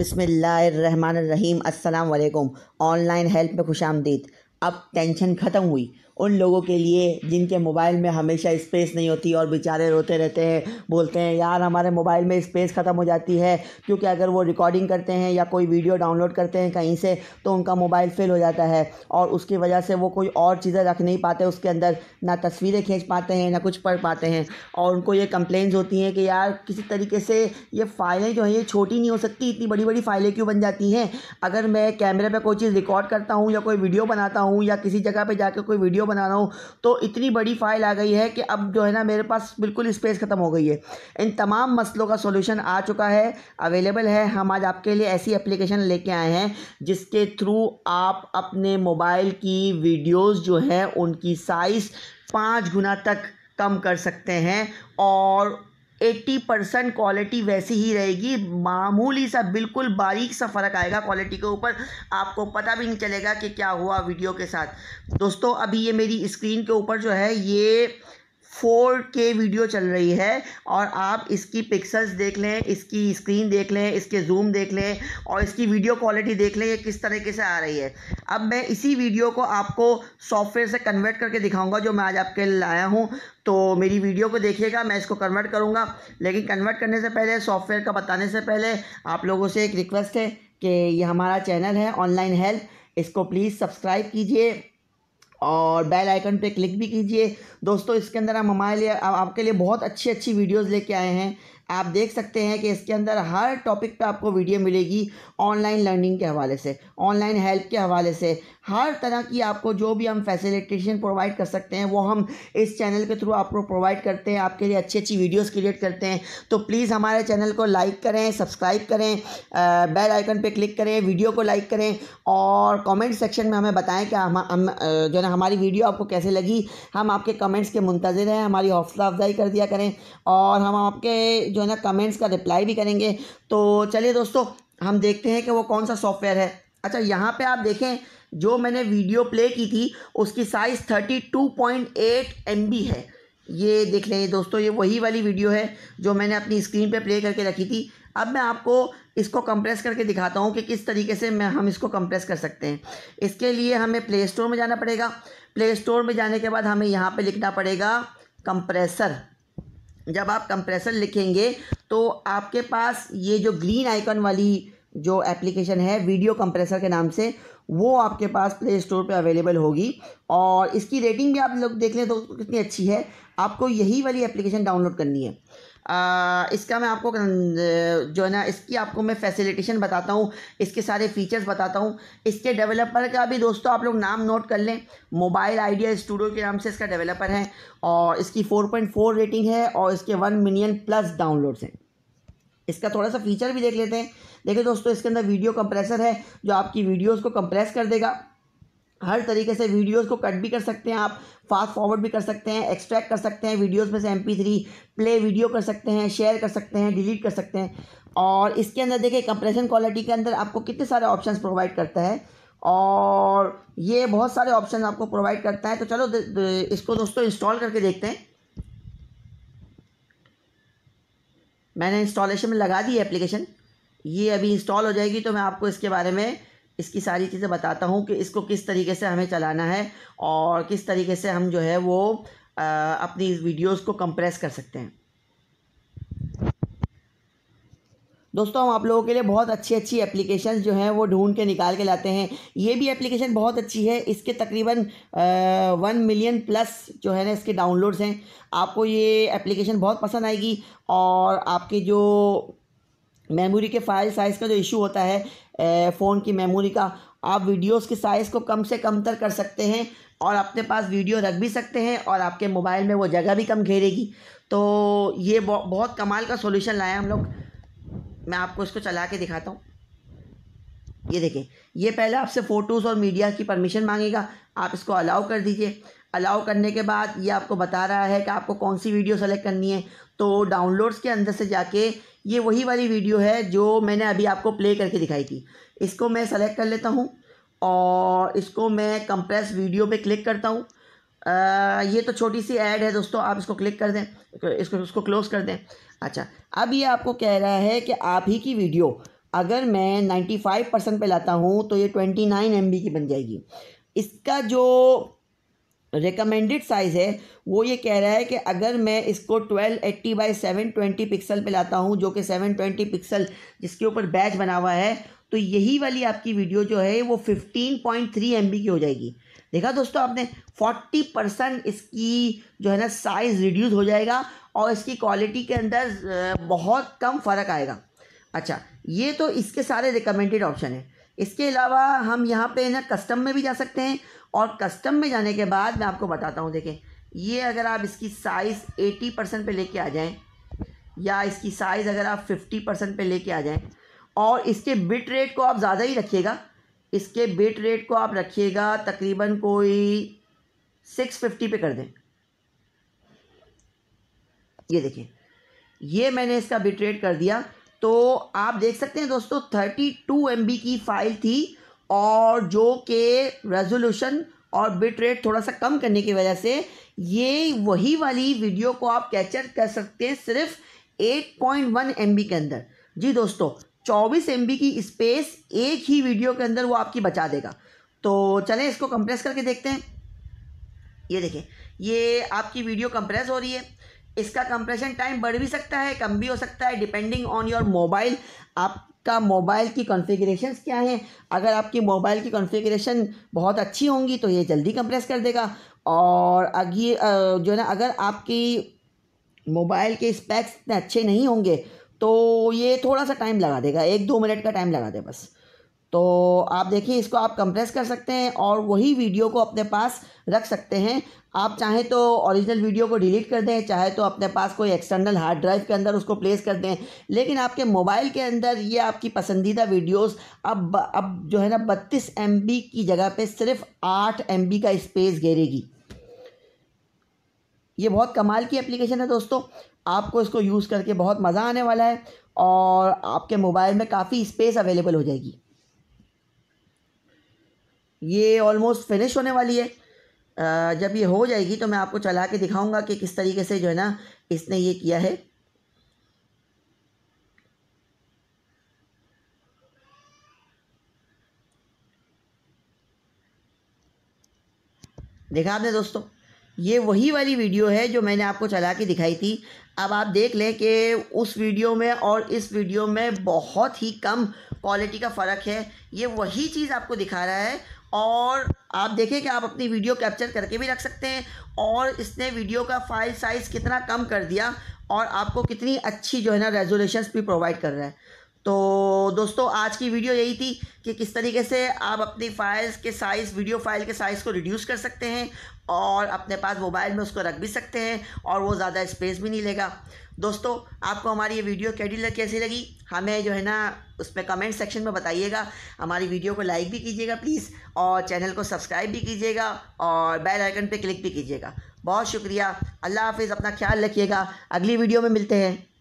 बिसमीम अल्लाम online help में खुश आमदीद अब टेंशन ख़त्म हुई उन लोगों के लिए जिनके मोबाइल में हमेशा स्पेस नहीं होती और बेचारे रोते रहते हैं बोलते हैं यार हमारे मोबाइल में स्पेस ख़त्म हो जाती है क्योंकि अगर वो रिकॉर्डिंग करते हैं या कोई वीडियो डाउनलोड करते हैं कहीं से तो उनका मोबाइल फेल हो जाता है और उसकी वजह से वो कोई और चीज़ें रख नहीं पाते उसके अंदर ना तस्वीरें खींच पाते हैं ना कुछ पढ़ पाते हैं और उनको ये कंप्लेंस होती हैं कि यार किसी तरीके से ये फाइलें जो हैं ये छोटी नहीं हो सकती इतनी बड़ी बड़ी फाइलें क्यों बन जाती हैं अगर मैं कैमरे पर कोई चीज़ रिकॉर्ड करता हूँ या कोई वीडियो बनाता हूँ या किसी जगह पर जाकर कोई वीडियो बना रहा हूँ तो इतनी बड़ी फ़ाइल आ गई है कि अब जो है ना मेरे पास बिल्कुल स्पेस ख़त्म हो गई है इन तमाम मसलों का सोल्यूशन आ चुका है अवेलेबल है हम आज आपके लिए ऐसी एप्लीकेशन लेके आए हैं जिसके थ्रू आप अपने मोबाइल की वीडियोज़ जो है उनकी साइज़ पाँच गुना तक कम कर सकते हैं और एट्टी परसेंट क्वालिटी वैसी ही रहेगी मामूली सा बिल्कुल बारीक सा फ़र्क आएगा क्वालिटी के ऊपर आपको पता भी नहीं चलेगा कि क्या हुआ वीडियो के साथ दोस्तों अभी ये मेरी स्क्रीन के ऊपर जो है ये फोर के वीडियो चल रही है और आप इसकी पिक्सल्स देख लें इसकी स्क्रीन देख लें इसके जूम देख लें और इसकी वीडियो क्वालिटी देख लें ये किस तरीके से आ रही है अब मैं इसी वीडियो को आपको सॉफ्टवेयर से कन्वर्ट करके दिखाऊंगा जो मैं आज आपके लिए लाया हूँ तो मेरी वीडियो को देखिएगा मैं इसको कन्वर्ट करूँगा लेकिन कन्वर्ट करने से पहले सॉफ्टवेयर का बताने से पहले आप लोगों से एक रिक्वेस्ट है कि ये हमारा चैनल है ऑनलाइन हेल्प इसको प्लीज़ सब्सक्राइब कीजिए और बेल आइकन पे क्लिक भी कीजिए दोस्तों इसके अंदर हम हमारे लिए आपके लिए बहुत अच्छी अच्छी वीडियोस लेके आए हैं आप देख सकते हैं कि इसके अंदर हर टॉपिक पे आपको वीडियो मिलेगी ऑनलाइन लर्निंग के हवाले से ऑनलाइन हेल्प के हवाले से हर तरह की आपको जो भी हम फैसिलिटेशन प्रोवाइड कर सकते हैं वो हम इस चैनल के थ्रू आपको प्रोवाइड करते हैं आपके लिए अच्छी अच्छी वीडियोस क्रिएट करते हैं तो प्लीज़ हमारे चैनल को लाइक करें सब्सक्राइब करें बेल आइकन पे क्लिक करें वीडियो को लाइक करें और कमेंट सेक्शन में हमें बताएं कि हम हम जो है हमारी वीडियो आपको कैसे लगी हम आपके कमेंट्स के मुंतज़र हैं हमारी हौसला अफजाई कर दिया करें और हम आपके जो है ना कमेंट्स का रिप्लाई भी करेंगे तो चलिए दोस्तों हम देखते हैं कि वो कौन सा सॉफ्टवेयर है अच्छा यहाँ पे आप देखें जो मैंने वीडियो प्ले की थी उसकी size thirty two point eight M B है ये देख लें दोस्तों ये वही वाली वीडियो है जो मैंने अपनी स्क्रीन पे प्ले करके रखी थी अब मैं आपको इसको कंप्रेस करके दिखाता हूँ कि किस तरीके से मैं हम इसको कंप्रेस कर सकते हैं इसके लिए हमें प्ले स्टोर में जाना पड़ेगा प्ले स्टोर में जाने के बाद हमें यहाँ पर लिखना पड़ेगा कंप्रेसर जब आप कंप्रेसर लिखेंगे तो आपके पास ये जो ग्रीन आइकन वाली जो एप्लीकेशन है वीडियो कंप्रेसर के नाम से वो आपके पास प्ले स्टोर पे अवेलेबल होगी और इसकी रेटिंग भी आप लोग देख लें तो कितनी अच्छी है आपको यही वाली एप्लीकेशन डाउनलोड करनी है आ, इसका मैं आपको अं, जो है ना इसकी आपको मैं फैसिलिटेशन बताता हूँ इसके सारे फीचर्स बताता हूँ इसके डेवलपर का भी दोस्तों आप लोग नाम नोट कर लें मोबाइल आइडिया स्टूडियो के नाम से इसका डेवलपर है और इसकी 4.4 रेटिंग है और इसके वन मिलियन प्लस डाउनलोड्स हैं इसका थोड़ा सा फीचर भी देख लेते हैं देखिए दोस्तों इसके अंदर वीडियो कंप्रेसर है जो आपकी वीडियोज़ को कंप्रेस कर देगा हर तरीके से वीडियोस को कट भी कर सकते हैं आप फास्ट फॉरवर्ड भी कर सकते हैं एक्सट्रैक्ट कर सकते हैं वीडियोस में से एम थ्री प्ले वीडियो कर सकते हैं शेयर कर सकते हैं डिलीट कर सकते हैं और इसके अंदर देखिए कंप्रेशन क्वालिटी के अंदर आपको कितने सारे ऑप्शंस प्रोवाइड करता है और ये बहुत सारे ऑप्शन आपको प्रोवाइड करता है तो चलो द, द, इसको दोस्तों इंस्टॉल करके देखते हैं मैंने इंस्टॉलेशन में लगा दी है एप्लीकेशन ये अभी इंस्टॉल हो जाएगी तो मैं आपको इसके बारे में इसकी सारी चीज़ें बताता हूँ कि इसको किस तरीके से हमें चलाना है और किस तरीके से हम जो है वो आ, अपनी वीडियोस को कंप्रेस कर सकते हैं दोस्तों हम आप लोगों के लिए बहुत अच्छी अच्छी एप्लीकेशन जो हैं वो ढूंढ के निकाल के लाते हैं ये भी एप्लीकेशन बहुत अच्छी है इसके तकरीबन वन मिलियन प्लस जो है ना इसके डाउनलोड्स हैं आपको ये एप्लीकेशन बहुत पसंद आएगी और आपके जो मेमोरी के फाइल साइज़ का जो इशू होता है फ़ोन की मेमोरी का आप वीडियोस की साइज़ को कम से कम तर कर सकते हैं और अपने पास वीडियो रख भी सकते हैं और आपके मोबाइल में वो जगह भी कम घेरेगी तो ये बहुत कमाल का सोल्यूशन लाया हम लोग मैं आपको इसको चला के दिखाता हूँ ये देखें ये पहले आपसे फ़ोटोज़ और मीडिया की परमिशन मांगेगा आप इसको अलाउ कर दीजिए अलाउ करने के बाद ये आपको बता रहा है कि आपको कौन सी वीडियो सेलेक्ट करनी है तो डाउनलोड्स के अंदर से जाके ये वही वाली वीडियो है जो मैंने अभी आपको प्ले करके दिखाई थी इसको मैं सेलेक्ट कर लेता हूँ और इसको मैं कंप्रेस वीडियो पे क्लिक करता हूँ ये तो छोटी सी ऐड है दोस्तों आप इसको क्लिक कर दें इसको उसको क्लोज़ कर दें अच्छा अब ये आपको कह रहा है कि आप ही की वीडियो अगर मैं नाइन्टी फाइव परसेंट पर लाता हूँ तो ये ट्वेंटी नाइन एम की बन जाएगी इसका जो रिकमेंडेड साइज़ है वो ये कह रहा है कि अगर मैं इसको 1280 बाई सेवन ट्वेंटी पिक्सल पर लाता हूँ जो कि 720 पिक्सल जिसके ऊपर बैच बना हुआ है तो यही वाली आपकी वीडियो जो है वो 15.3 पॉइंट की हो जाएगी देखा दोस्तों आपने 40 परसेंट इसकी जो है ना साइज़ रिड्यूस हो जाएगा और इसकी क्वालिटी के अंदर बहुत कम फ़र्क आएगा अच्छा ये तो इसके सारे रिकमेंडेड ऑप्शन है इसके अलावा हम यहाँ पे ना कस्टम में भी जा सकते हैं और कस्टम में जाने के बाद मैं आपको बताता हूँ देखें ये अगर आप इसकी साइज़ एटी परसेंट पर लेके आ जाएं या इसकी साइज़ अगर आप फिफ्टी परसेंट पर लेके आ जाएँ और इसके बिट रेट को आप ज़्यादा ही रखिएगा इसके बिट रेट को आप रखिएगा तकरीबन कोई सिक्स फिफ्टी पे कर दें ये देखिए ये मैंने इसका बिट रेट कर दिया तो आप देख सकते हैं दोस्तों थर्टी टू एम बी की फाइल थी और जो के रेजोल्यूशन और बिट रेट थोड़ा सा कम करने की वजह से ये वही वाली वीडियो को आप कैचर कर सकते हैं सिर्फ 8.1 बी के अंदर जी दोस्तों 24 बी की स्पेस एक ही वीडियो के अंदर वो आपकी बचा देगा तो चलें इसको कंप्रेस करके देखते हैं ये देखें ये आपकी वीडियो कंप्रेस हो रही है इसका कंप्रेशन टाइम बढ़ भी सकता है कम भी हो सकता है डिपेंडिंग ऑन योर मोबाइल आपका मोबाइल की कॉन्फ़िगरेशंस क्या हैं अगर आपकी मोबाइल की कॉन्फ़िगरेशन बहुत अच्छी होंगी तो ये जल्दी कंप्रेस कर देगा और अगे जो है ना अगर आपकी मोबाइल के स्पेक्स इतने अच्छे नहीं होंगे तो ये थोड़ा सा टाइम लगा देगा एक दो मिनट का टाइम लगा दे बस तो आप देखिए इसको आप कंप्रेस कर सकते हैं और वही वीडियो को अपने पास रख सकते हैं आप चाहे तो ओरिजिनल वीडियो को डिलीट कर दें चाहे तो अपने पास कोई एक्सटर्नल हार्ड ड्राइव के अंदर उसको प्लेस कर दें लेकिन आपके मोबाइल के अंदर ये आपकी पसंदीदा वीडियोस अब अब जो है ना बत्तीस एम की जगह पे सिर्फ आठ एम का स्पेस घेरेगी ये बहुत कमाल की एप्लीकेशन है दोस्तों आपको इसको यूज़ करके बहुत मज़ा आने वाला है और आपके मोबाइल में काफ़ी स्पेस अवेलेबल हो जाएगी ये ऑलमोस्ट फिनिश होने वाली है जब ये हो जाएगी तो मैं आपको चला के दिखाऊंगा कि किस तरीके से जो है ना इसने ये किया है देखा आपने दोस्तों ये वही वाली वीडियो है जो मैंने आपको चला के दिखाई थी अब आप देख लें कि उस वीडियो में और इस वीडियो में बहुत ही कम क्वालिटी का फ़र्क है ये वही चीज़ आपको दिखा रहा है और आप देखें कि आप अपनी वीडियो कैप्चर करके भी रख सकते हैं और इसने वीडियो का फाइल साइज़ कितना कम कर दिया और आपको कितनी अच्छी जो है ना रेजोल्यूशन भी प्रोवाइड कर रहा है तो दोस्तों आज की वीडियो यही थी कि किस तरीके से आप अपनी फाइल्स के साइज़ वीडियो फाइल के साइज़ को रिड्यूस कर सकते हैं और अपने पास मोबाइल में उसको रख भी सकते हैं और वो ज़्यादा स्पेस भी नहीं लेगा दोस्तों आपको हमारी ये वीडियो कैडी कैसी लगी हमें जो है ना उसमें कमेंट सेक्शन में बताइएगा हमारी वीडियो को लाइक भी कीजिएगा प्लीज़ और चैनल को सब्सक्राइब भी कीजिएगा और बेल आइकन पे क्लिक भी कीजिएगा बहुत शुक्रिया अल्लाह हाफिज़ अपना ख्याल रखिएगा अगली वीडियो में मिलते हैं